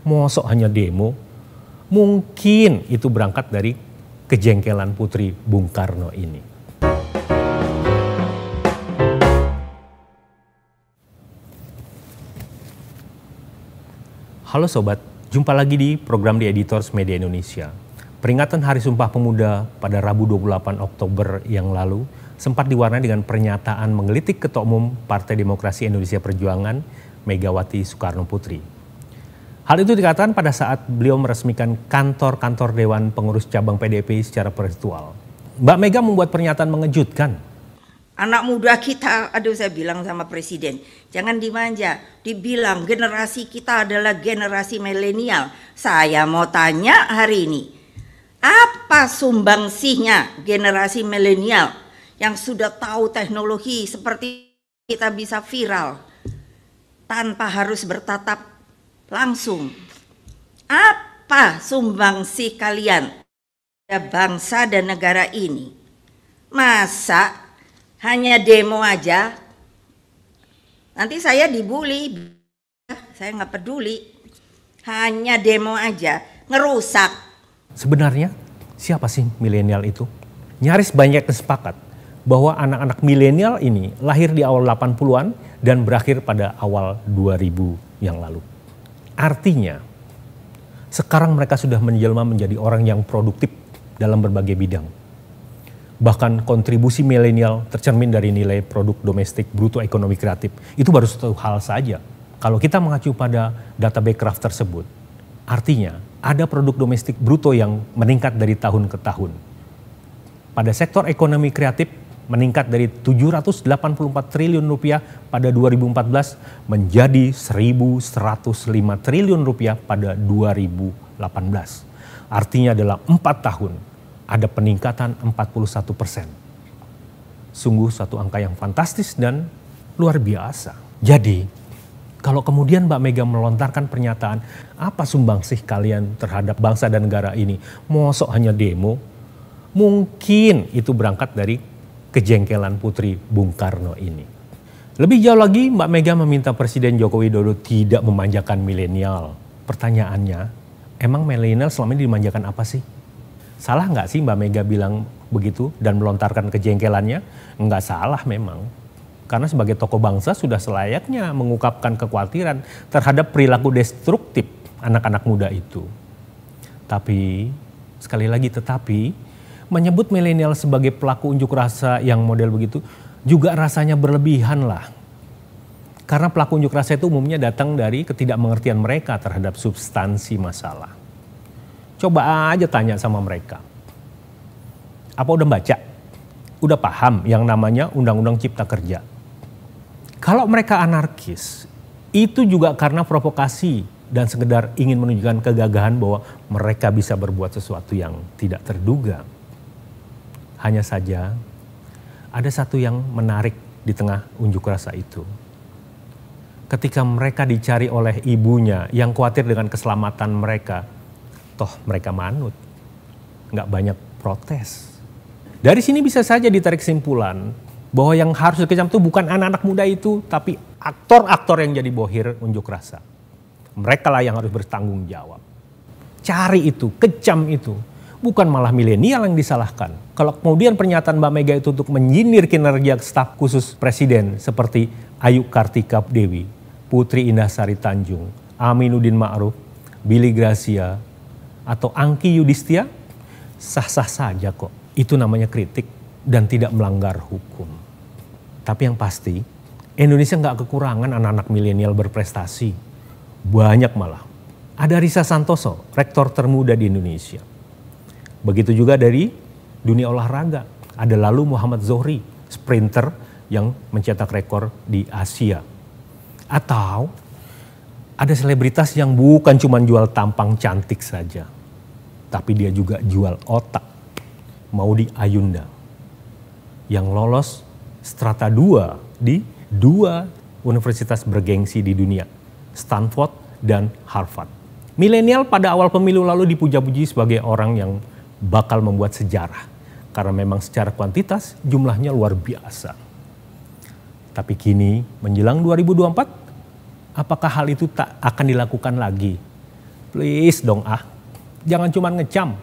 Mosok hanya demo? Mungkin itu berangkat dari kejengkelan putri Bung Karno ini. Halo sobat, jumpa lagi di program di Editors Media Indonesia. Peringatan Hari Sumpah Pemuda pada Rabu 28 Oktober yang lalu sempat diwarnai dengan pernyataan menggelitik Ketua Umum Partai Demokrasi Indonesia Perjuangan Megawati Soekarno Putri. Hal itu dikatakan pada saat beliau meresmikan kantor-kantor Dewan Pengurus Cabang PDP secara virtual. Mbak Mega membuat pernyataan mengejutkan. Anak muda kita, aduh saya bilang sama presiden, jangan dimanja. Dibilang generasi kita adalah generasi milenial. Saya mau tanya hari ini, apa sumbangsihnya generasi milenial yang sudah tahu teknologi seperti kita bisa viral tanpa harus bertatap langsung. Apa sumbangsih kalian pada ya, bangsa dan negara ini? Masa hanya demo aja? Nanti saya dibully, saya nggak peduli. Hanya demo aja, ngerusak. Sebenarnya siapa sih milenial itu? Nyaris banyak kesepakat bahwa anak-anak milenial ini lahir di awal 80-an dan berakhir pada awal 2000 yang lalu. Artinya, sekarang mereka sudah menjelma menjadi orang yang produktif dalam berbagai bidang. Bahkan kontribusi milenial tercermin dari nilai produk domestik bruto ekonomi kreatif. Itu baru satu hal saja. Kalau kita mengacu pada data Backcraft tersebut, artinya ada produk domestik bruto yang meningkat dari tahun ke tahun. Pada sektor ekonomi kreatif, meningkat dari 784 triliun rupiah pada 2014 menjadi 1.105 triliun rupiah pada 2018. Artinya dalam 4 tahun ada peningkatan 41 persen. Sungguh satu angka yang fantastis dan luar biasa. Jadi kalau kemudian Mbak Mega melontarkan pernyataan, apa sumbangsih kalian terhadap bangsa dan negara ini? Mosok hanya demo? Mungkin itu berangkat dari kejengkelan putri Bung Karno ini. Lebih jauh lagi, Mbak Mega meminta Presiden Joko Widodo tidak memanjakan milenial. Pertanyaannya, emang milenial selama ini dimanjakan apa sih? Salah nggak sih Mbak Mega bilang begitu dan melontarkan kejengkelannya? Nggak salah memang. Karena sebagai tokoh bangsa sudah selayaknya mengungkapkan kekhawatiran terhadap perilaku destruktif anak-anak muda itu. Tapi, sekali lagi tetapi, menyebut milenial sebagai pelaku unjuk rasa yang model begitu juga rasanya berlebihan lah. Karena pelaku unjuk rasa itu umumnya datang dari ketidakmengertian mereka terhadap substansi masalah. Coba aja tanya sama mereka. Apa udah baca? Udah paham yang namanya Undang-Undang Cipta Kerja? Kalau mereka anarkis, itu juga karena provokasi dan sekedar ingin menunjukkan kegagahan bahwa mereka bisa berbuat sesuatu yang tidak terduga. Hanya saja ada satu yang menarik di tengah unjuk rasa itu. Ketika mereka dicari oleh ibunya yang khawatir dengan keselamatan mereka, toh mereka manut. Nggak banyak protes. Dari sini bisa saja ditarik kesimpulan bahwa yang harus dikecam itu bukan anak-anak muda itu, tapi aktor-aktor yang jadi bohir unjuk rasa. Mereka lah yang harus bertanggung jawab. Cari itu, kecam itu. Bukan malah milenial yang disalahkan, kalau kemudian pernyataan Mbak Mega itu untuk menyindir kinerja staf khusus presiden seperti Ayu Kartika Dewi, Putri Indah Sari Tanjung, Aminuddin Ma'ruf, Billy Gracia, atau Angki Yudhistia, sah-sah saja kok. Itu namanya kritik dan tidak melanggar hukum. Tapi yang pasti, Indonesia nggak kekurangan anak-anak milenial berprestasi. Banyak malah. Ada Risa Santoso, rektor termuda di Indonesia. Begitu juga dari dunia olahraga. Ada lalu Muhammad Zohri, sprinter yang mencetak rekor di Asia. Atau ada selebritas yang bukan cuma jual tampang cantik saja, tapi dia juga jual otak. Mau di Ayunda yang lolos strata 2 di dua universitas bergengsi di dunia, Stanford dan Harvard. Milenial pada awal pemilu lalu dipuja-puji sebagai orang yang bakal membuat sejarah karena memang secara kuantitas jumlahnya luar biasa. Tapi kini menjelang 2024, apakah hal itu tak akan dilakukan lagi? Please dong ah, jangan cuma ngecam,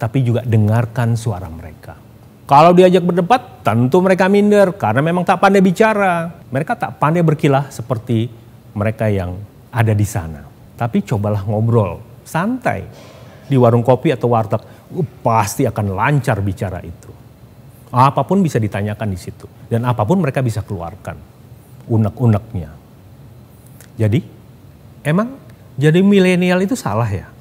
tapi juga dengarkan suara mereka. Kalau diajak berdebat, tentu mereka minder karena memang tak pandai bicara. Mereka tak pandai berkilah seperti mereka yang ada di sana. Tapi cobalah ngobrol, santai, di warung kopi atau warteg, uh, pasti akan lancar bicara itu. Apapun bisa ditanyakan di situ dan apapun mereka bisa keluarkan unek-uneknya. Jadi emang jadi milenial itu salah ya?